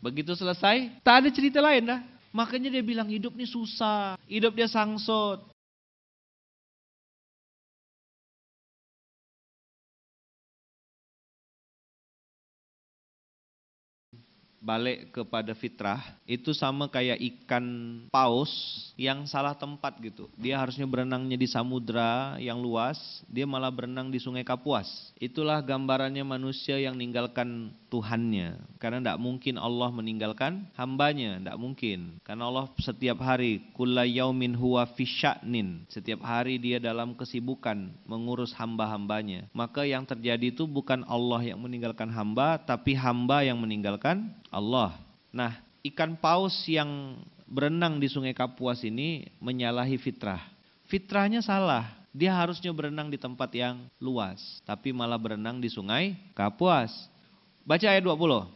Begitu selesai, tak ada cerita lain dah. Makanya dia bilang hidup ini susah, hidup dia sangsut. balik kepada fitrah itu sama kayak ikan paus yang salah tempat gitu. Dia harusnya berenangnya di samudra yang luas, dia malah berenang di Sungai Kapuas. Itulah gambarannya manusia yang meninggalkan Tuhannya. Karena tidak mungkin Allah meninggalkan hambanya, tidak mungkin. Karena Allah setiap hari kulla yaumin huwa fisya'nin. Setiap hari dia dalam kesibukan mengurus hamba-hambanya. Maka yang terjadi itu bukan Allah yang meninggalkan hamba, tapi hamba yang meninggalkan Allah. Nah, ikan paus yang berenang di Sungai Kapuas ini menyalahi fitrah. Fitrahnya salah. Dia harusnya berenang di tempat yang luas, tapi malah berenang di Sungai Kapuas. Baca ayat 20.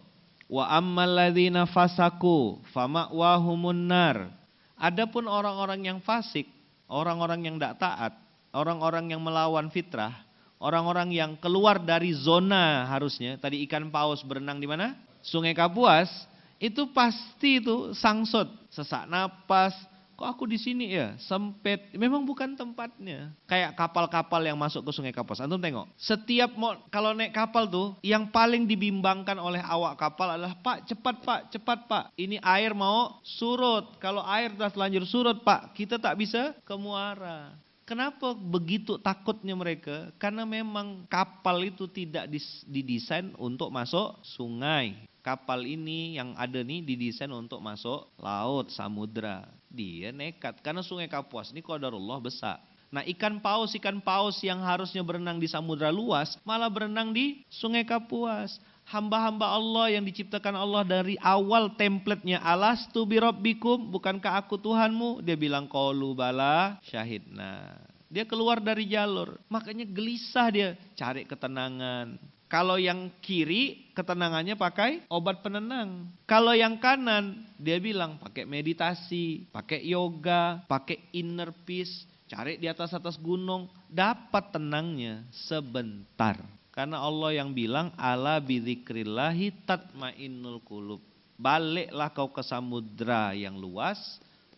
Wa ammaladina fasaku fama wahumunar. Adapun orang-orang yang fasik, orang-orang yang tidak taat, orang-orang yang melawan fitrah, orang-orang yang keluar dari zona harusnya. Tadi ikan paus berenang di mana? Sungai Kapuas itu pasti itu sangsut, sesak napas. Kok aku di sini ya? Sempit. Memang bukan tempatnya. Kayak kapal-kapal yang masuk ke Sungai Kapuas. Antum tengok. Setiap mau kalau naik kapal tuh yang paling dibimbangkan oleh awak kapal adalah, "Pak, cepat, Pak, cepat, Pak. Ini air mau surut. Kalau air sudah lanjut surut, Pak, kita tak bisa ke muara." Kenapa begitu takutnya mereka? Karena memang kapal itu tidak didesain untuk masuk sungai. Kapal ini yang ada nih didesain untuk masuk laut, samudra. Dia nekat karena sungai Kapuas ini kodarullah besar. Nah ikan paus, ikan paus yang harusnya berenang di samudra luas malah berenang di sungai Kapuas. Hamba-hamba Allah yang diciptakan Allah dari awal templatenya nya alas tu birabbikum, bukankah aku Tuhanmu? Dia bilang kolu bala syahidna. Dia keluar dari jalur. Makanya gelisah dia cari ketenangan. Kalau yang kiri ketenangannya pakai obat penenang. Kalau yang kanan dia bilang pakai meditasi, pakai yoga, pakai inner peace, cari di atas atas gunung, dapat tenangnya sebentar. Karena Allah yang bilang ala bidzikrillahi tatmainnul qulub. Baliklah kau ke samudra yang luas,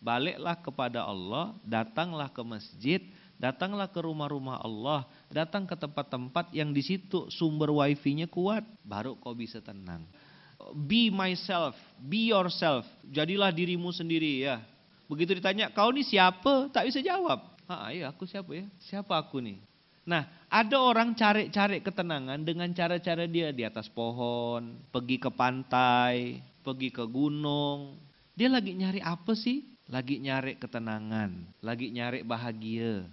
baliklah kepada Allah, datanglah ke masjid, datanglah ke rumah-rumah Allah, datang ke tempat-tempat yang di situ sumber wifi-nya kuat, baru kau bisa tenang. Be myself, be yourself, jadilah dirimu sendiri ya. Begitu ditanya, kau ini siapa? Tak bisa jawab. Ah, iya aku siapa ya? Siapa aku nih? Nah, ada orang cari-cari ketenangan dengan cara-cara dia di atas pohon, pergi ke pantai, pergi ke gunung. Dia lagi nyari apa sih? Lagi nyari ketenangan, lagi nyari bahagia.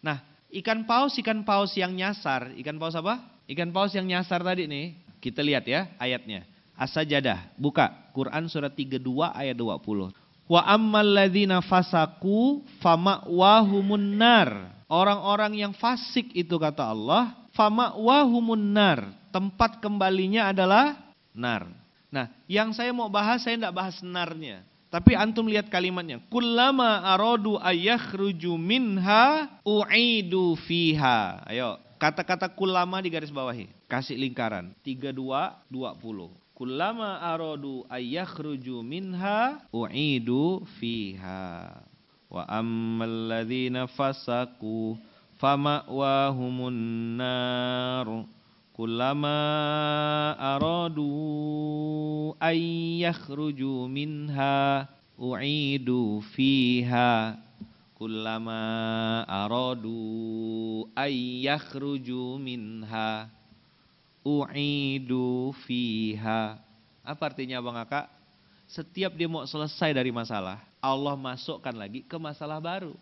Nah, ikan paus, ikan paus yang nyasar, ikan paus apa? Ikan paus yang nyasar tadi nih. Kita lihat ya ayatnya. as jadah. buka Quran surat 32 ayat 20. Wa ammal ladzina fasaku fama'wahumun nar. Orang-orang yang fasik itu kata Allah, fama'wahumun nar. Tempat kembalinya adalah nar. Nah, yang saya mau bahas saya tidak bahas narnya. Tapi antum lihat kalimatnya. Kullama arodu ayakhruju minha u'idu fiha. Ayo, kata-kata kulama di garis bawahi. Kasih lingkaran. 32, 20 kullama aradu ayakhruju minha u'idu fiha wa ammal ladzina fasaku fama'wahumun nar kullama aradu ayakhruju minha u'idu fiha kullama aradu ayakhruju minha u'idu fiha. Apa artinya Bang Kakak? Setiap dia mau selesai dari masalah, Allah masukkan lagi ke masalah baru.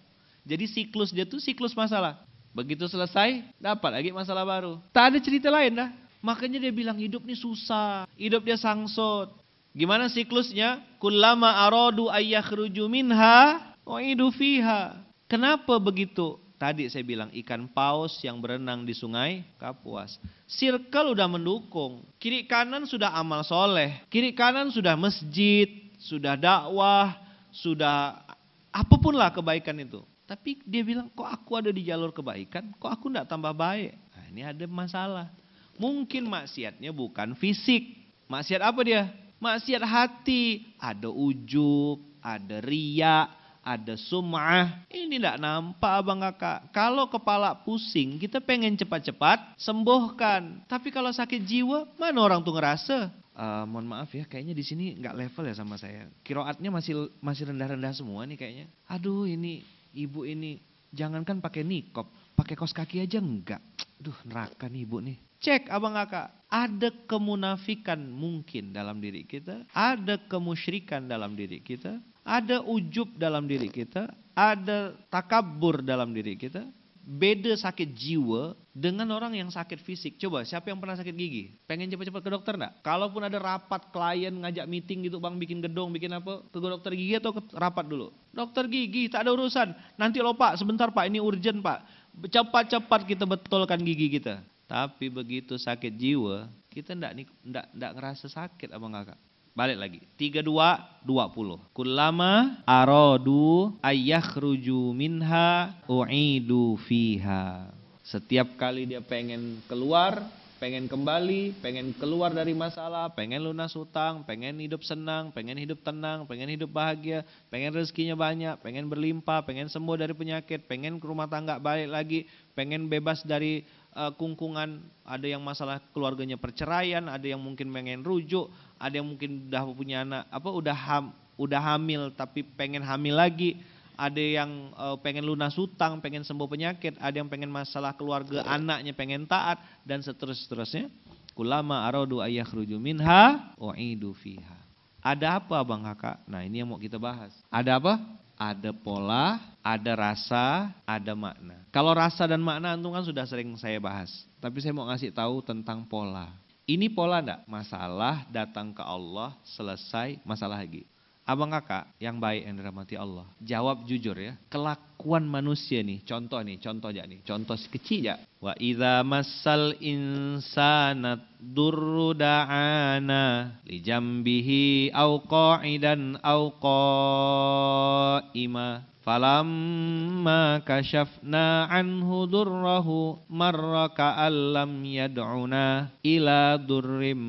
Jadi siklus dia tuh siklus masalah. Begitu selesai, dapat lagi masalah baru. Tak ada cerita lain dah. Makanya dia bilang hidup ini susah, hidup dia sangsut. Gimana siklusnya? Kulama aradu ayyakhruju minha u'idu fiha. Kenapa begitu? Tadi saya bilang ikan paus yang berenang di sungai Kapuas. Circle udah mendukung. Kiri kanan sudah amal soleh. Kiri kanan sudah masjid, sudah dakwah, sudah apapun lah kebaikan itu. Tapi dia bilang kok aku ada di jalur kebaikan, kok aku tidak tambah baik. Nah, ini ada masalah. Mungkin maksiatnya bukan fisik. Maksiat apa dia? Maksiat hati. Ada ujub, ada riak, ada sum'ah. Ini tidak nampak abang kakak. Kalau kepala pusing, kita pengen cepat-cepat sembuhkan. Tapi kalau sakit jiwa, mana orang tuh ngerasa? Uh, mohon maaf ya, kayaknya di sini nggak level ya sama saya. Kiroatnya masih masih rendah-rendah semua nih kayaknya. Aduh ini ibu ini jangankan pakai nikop, pakai kos kaki aja enggak. Duh neraka nih ibu nih. Cek abang kakak, ada kemunafikan mungkin dalam diri kita, ada kemusyrikan dalam diri kita, ada ujub dalam diri kita, ada takabur dalam diri kita. Beda sakit jiwa dengan orang yang sakit fisik. Coba siapa yang pernah sakit gigi? Pengen cepat-cepat ke dokter nggak? Kalaupun ada rapat klien ngajak meeting gitu bang bikin gedung bikin apa ke dokter gigi atau ke rapat dulu? Dokter gigi tak ada urusan. Nanti lo pak sebentar pak ini urgent pak. Cepat-cepat kita betulkan gigi kita. Tapi begitu sakit jiwa kita ndak enggak, ndak ngerasa sakit abang kakak. Balik lagi. 32 20. Kullama aradu ayakhruju minha u'idu fiha. Setiap kali dia pengen keluar, pengen kembali, pengen keluar dari masalah, pengen lunas hutang, pengen hidup senang, pengen hidup tenang, pengen hidup bahagia, pengen rezekinya banyak, pengen berlimpah, pengen sembuh dari penyakit, pengen ke rumah tangga balik lagi, pengen bebas dari uh, kungkungan, ada yang masalah keluarganya perceraian, ada yang mungkin pengen rujuk, ada yang mungkin udah punya anak apa udah ham, udah hamil tapi pengen hamil lagi, ada yang uh, pengen lunas hutang, pengen sembuh penyakit, ada yang pengen masalah keluarga anaknya pengen taat dan seterusnya Kulama aradu ayakhruju minha u'idu fiha. Ada apa Bang kakak Nah, ini yang mau kita bahas. Ada apa? ada pola, ada rasa, ada makna. Kalau rasa dan makna antum kan sudah sering saya bahas, tapi saya mau ngasih tahu tentang pola. Ini pola enggak? Masalah datang ke Allah, selesai masalah lagi. Abang kakak yang baik yang dirahmati Allah, jawab jujur ya. Kelak kelakuan manusia nih. Contoh nih, contoh aja nih. Contoh kecil ya. Wa idza massal insana durru da'ana li jambihi au qa'idan au qa'ima. Falamma kashafna anhu durrahu marra ka'allam yad'una ila durrim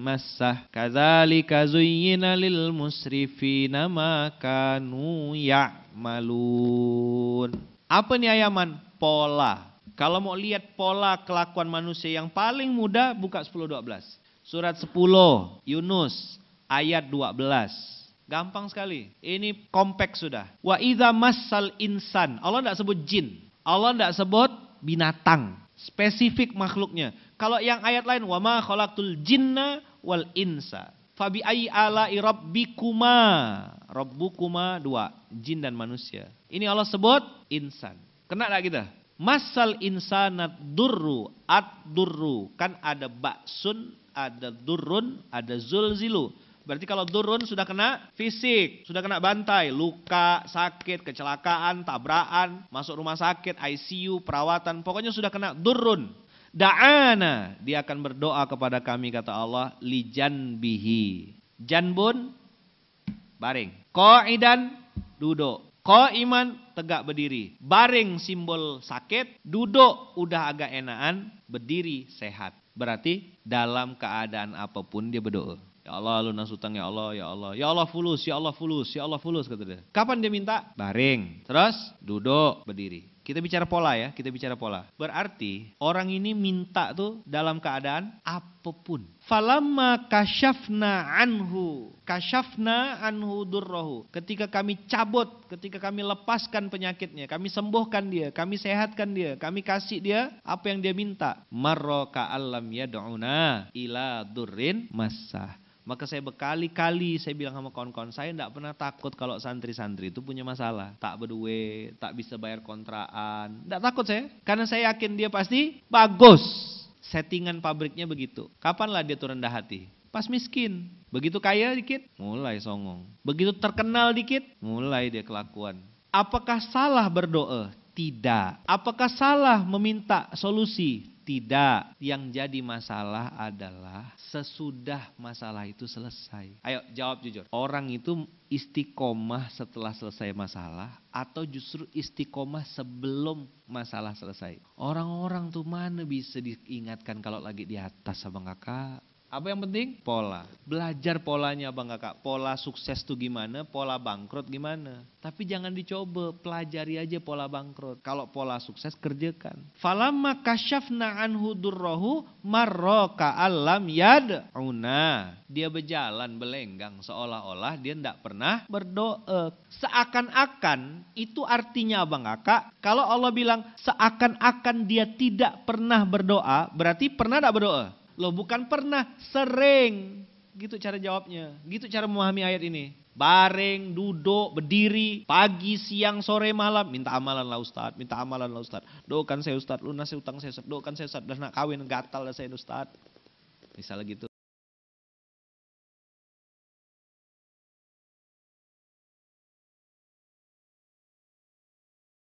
massah. Kadzalika zuyyina lil musrifina ma kanu ya' ya'malun. Apa nih ayaman? Pola. Kalau mau lihat pola kelakuan manusia yang paling mudah buka 10-12. Surat 10 Yunus ayat 12. Gampang sekali. Ini kompak sudah. Wa idza masal insan. Allah tidak sebut jin. Allah tidak sebut binatang. Spesifik makhluknya. Kalau yang ayat lain, wa ma khalaqtul jinna wal insa. Fabi ai ala rabbikuma. Rabbukuma dua, jin dan manusia. Ini Allah sebut insan. Kena enggak kita? Masal insanat durru at durru. Kan ada baksun, ada durun, ada zulzilu. Berarti kalau durun sudah kena fisik, sudah kena bantai, luka, sakit, kecelakaan, tabrakan, masuk rumah sakit, ICU, perawatan, pokoknya sudah kena durun. Da'ana, dia akan berdoa kepada kami kata Allah, janbihi Janbun, baring. Qa'idan, duduk. Qaiman, tegak berdiri. Baring simbol sakit, duduk udah agak enakan, berdiri sehat. Berarti dalam keadaan apapun dia berdoa. Ya Allah lunas utang ya Allah ya Allah ya Allah fulus ya Allah fulus ya Allah fulus kata dia. Kapan dia minta? Baring. Terus duduk berdiri. Kita bicara pola ya, kita bicara pola. Berarti orang ini minta tuh dalam keadaan apapun. Falamma kasyafna anhu, kasyafna anhu durrohu. Ketika kami cabut, ketika kami lepaskan penyakitnya, kami sembuhkan dia, kami sehatkan dia, kami kasih dia apa yang dia minta. Marroka alam yad'una ila durrin masah maka saya berkali-kali saya bilang sama kawan-kawan saya tidak pernah takut kalau santri-santri itu punya masalah. Tak berdua, tak bisa bayar kontraan. Tidak takut saya. Karena saya yakin dia pasti bagus. Settingan pabriknya begitu. Kapanlah dia turun rendah hati? Pas miskin. Begitu kaya dikit, mulai songong. Begitu terkenal dikit, mulai dia kelakuan. Apakah salah berdoa? Tidak. Apakah salah meminta solusi? Tidak. Yang jadi masalah adalah sesudah masalah itu selesai. Ayo jawab jujur. Orang itu istiqomah setelah selesai masalah atau justru istiqomah sebelum masalah selesai. Orang-orang tuh mana bisa diingatkan kalau lagi di atas sama kakak, apa yang penting? Pola. Belajar polanya Bang Kakak. Pola sukses tuh gimana, pola bangkrut gimana. Tapi jangan dicoba, pelajari aja pola bangkrut. Kalau pola sukses kerjakan. Falamma kasyafna an hudurrohu marroka alam yad'una. Dia berjalan belenggang seolah-olah dia tidak pernah berdoa. Seakan-akan itu artinya Bang Kakak. Kalau Allah bilang seakan-akan dia tidak pernah berdoa, berarti pernah tidak berdoa? Loh bukan pernah, sering. Gitu cara jawabnya. Gitu cara memahami ayat ini. Bareng, duduk, berdiri, pagi, siang, sore, malam. Minta amalan lah Ustaz, minta amalan lah Ustaz. Doakan saya Ustaz, lunas utang saya Ustaz. Doakan saya Ustaz, Dah nak kawin, gatal lah saya Ustaz. Misalnya gitu.